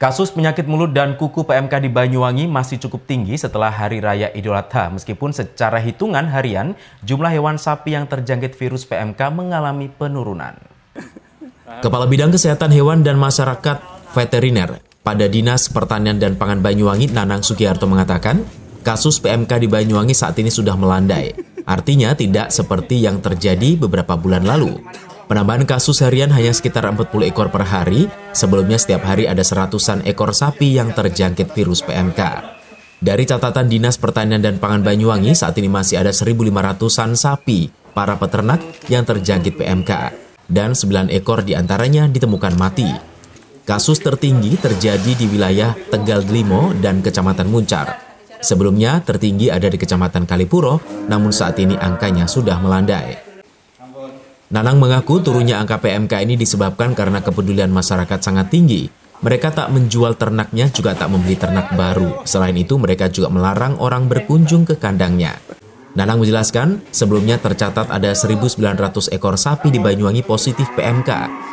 Kasus penyakit mulut dan kuku PMK di Banyuwangi masih cukup tinggi setelah Hari Raya Idul Adha. Meskipun secara hitungan harian, jumlah hewan sapi yang terjangkit virus PMK mengalami penurunan. Kepala Bidang Kesehatan Hewan dan Masyarakat Veteriner pada Dinas Pertanian dan Pangan Banyuwangi, Nanang Sugiharto mengatakan, kasus PMK di Banyuwangi saat ini sudah melandai. Artinya tidak seperti yang terjadi beberapa bulan lalu. Penambahan kasus harian hanya sekitar 40 ekor per hari, sebelumnya setiap hari ada seratusan ekor sapi yang terjangkit virus PMK. Dari catatan Dinas Pertanian dan Pangan Banyuwangi, saat ini masih ada 1.500-an sapi para peternak yang terjangkit PMK, dan 9 ekor diantaranya ditemukan mati. Kasus tertinggi terjadi di wilayah Tegal Delimo dan Kecamatan Muncar. Sebelumnya tertinggi ada di Kecamatan Kalipuro, namun saat ini angkanya sudah melandai. Nanang mengaku turunnya angka PMK ini disebabkan karena kepedulian masyarakat sangat tinggi. Mereka tak menjual ternaknya juga tak membeli ternak baru. Selain itu mereka juga melarang orang berkunjung ke kandangnya. Nanang menjelaskan, sebelumnya tercatat ada 1.900 ekor sapi di Banyuwangi positif PMK,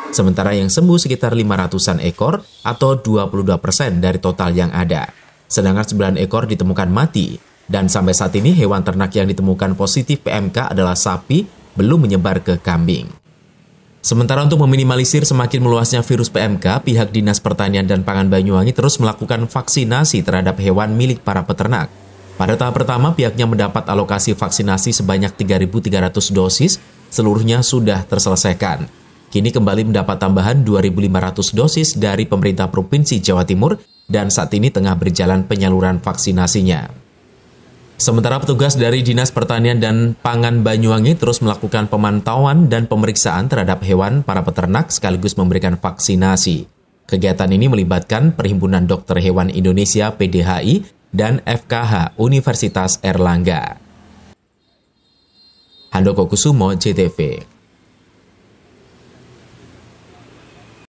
sementara yang sembuh sekitar 500-an ekor atau 22 persen dari total yang ada. Sedangkan 9 ekor ditemukan mati, dan sampai saat ini hewan ternak yang ditemukan positif PMK adalah sapi, belum menyebar ke kambing. Sementara untuk meminimalisir semakin meluasnya virus PMK, pihak Dinas Pertanian dan Pangan Banyuwangi terus melakukan vaksinasi terhadap hewan milik para peternak. Pada tahap pertama, pihaknya mendapat alokasi vaksinasi sebanyak 3.300 dosis, seluruhnya sudah terselesaikan. Kini kembali mendapat tambahan 2.500 dosis dari pemerintah Provinsi Jawa Timur dan saat ini tengah berjalan penyaluran vaksinasinya. Sementara petugas dari Dinas Pertanian dan Pangan Banyuwangi terus melakukan pemantauan dan pemeriksaan terhadap hewan para peternak sekaligus memberikan vaksinasi. Kegiatan ini melibatkan Perhimpunan Dokter Hewan Indonesia PDHI dan FKH Universitas Erlangga. Handoko Kusumo, JTV